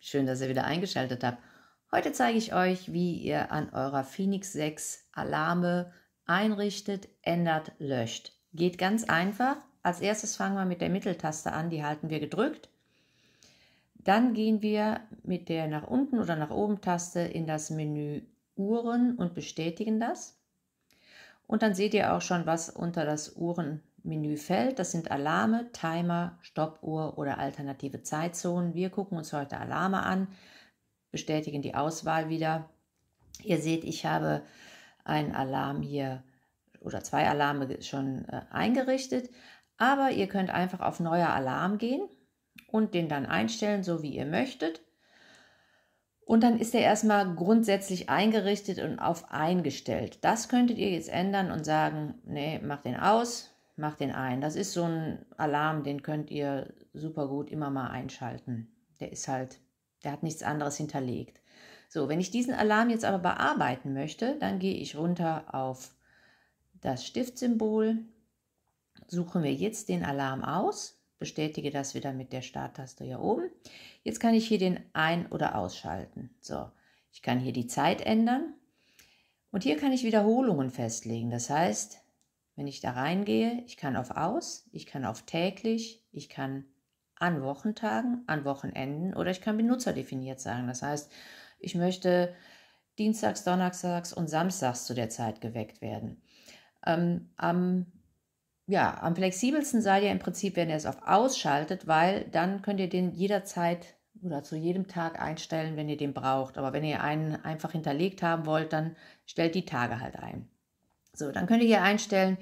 Schön, dass ihr wieder eingeschaltet habt. Heute zeige ich euch, wie ihr an eurer Phoenix 6 Alarme einrichtet, ändert, löscht. Geht ganz einfach. Als erstes fangen wir mit der Mitteltaste an, die halten wir gedrückt. Dann gehen wir mit der nach unten oder nach oben Taste in das Menü Uhren und bestätigen das. Und dann seht ihr auch schon, was unter das Uhren Menüfeld. Das sind Alarme, Timer, Stoppuhr oder alternative Zeitzonen. Wir gucken uns heute Alarme an, bestätigen die Auswahl wieder. Ihr seht, ich habe einen Alarm hier oder zwei Alarme schon äh, eingerichtet. Aber ihr könnt einfach auf neuer Alarm gehen und den dann einstellen, so wie ihr möchtet. Und dann ist er erstmal grundsätzlich eingerichtet und auf eingestellt. Das könntet ihr jetzt ändern und sagen, nee, mach den aus, macht den ein. Das ist so ein Alarm, den könnt ihr super gut immer mal einschalten. Der ist halt, der hat nichts anderes hinterlegt. So, wenn ich diesen Alarm jetzt aber bearbeiten möchte, dann gehe ich runter auf das Stiftsymbol, suche mir jetzt den Alarm aus, bestätige das wieder mit der Starttaste hier oben. Jetzt kann ich hier den ein- oder ausschalten. So, ich kann hier die Zeit ändern und hier kann ich Wiederholungen festlegen. Das heißt, wenn ich da reingehe, ich kann auf aus, ich kann auf täglich, ich kann an Wochentagen, an Wochenenden oder ich kann benutzerdefiniert sagen. Das heißt, ich möchte Dienstags, Donnerstags und Samstags zu der Zeit geweckt werden. Ähm, am, ja, am flexibelsten seid ihr im Prinzip, wenn ihr es auf ausschaltet, weil dann könnt ihr den jederzeit oder zu jedem Tag einstellen, wenn ihr den braucht. Aber wenn ihr einen einfach hinterlegt haben wollt, dann stellt die Tage halt ein. So, dann könnt ihr hier einstellen,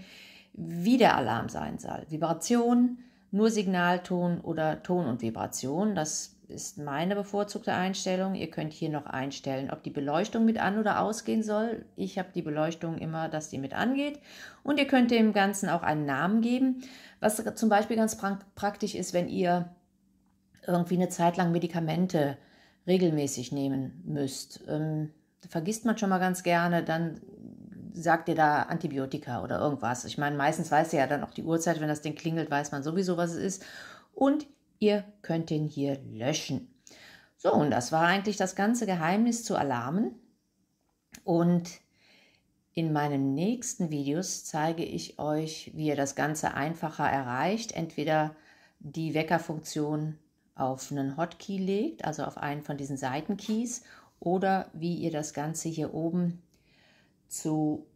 wie der Alarm sein soll. Vibration, nur Signalton oder Ton und Vibration. Das ist meine bevorzugte Einstellung. Ihr könnt hier noch einstellen, ob die Beleuchtung mit an oder ausgehen soll. Ich habe die Beleuchtung immer, dass die mit angeht. Und ihr könnt dem Ganzen auch einen Namen geben, was zum Beispiel ganz praktisch ist, wenn ihr irgendwie eine Zeit lang Medikamente regelmäßig nehmen müsst. Ähm, vergisst man schon mal ganz gerne, dann sagt dir da Antibiotika oder irgendwas. Ich meine, meistens weiß ihr ja dann auch die Uhrzeit, wenn das Ding klingelt, weiß man sowieso, was es ist. Und ihr könnt den hier löschen. So, und das war eigentlich das ganze Geheimnis zu Alarmen. Und in meinen nächsten Videos zeige ich euch, wie ihr das Ganze einfacher erreicht. Entweder die Weckerfunktion auf einen Hotkey legt, also auf einen von diesen Seitenkeys, oder wie ihr das Ganze hier oben zu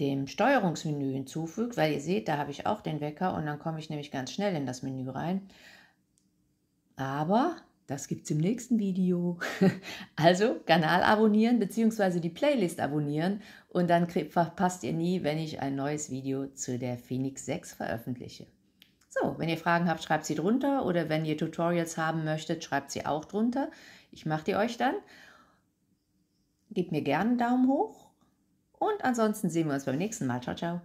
dem Steuerungsmenü hinzufügt, weil ihr seht, da habe ich auch den Wecker und dann komme ich nämlich ganz schnell in das Menü rein. Aber das gibt es im nächsten Video. Also Kanal abonnieren bzw. die Playlist abonnieren und dann verpasst ihr nie, wenn ich ein neues Video zu der Phoenix 6 veröffentliche. So, wenn ihr Fragen habt, schreibt sie drunter oder wenn ihr Tutorials haben möchtet, schreibt sie auch drunter. Ich mache die euch dann gib mir gerne einen Daumen hoch und ansonsten sehen wir uns beim nächsten Mal. Ciao, ciao.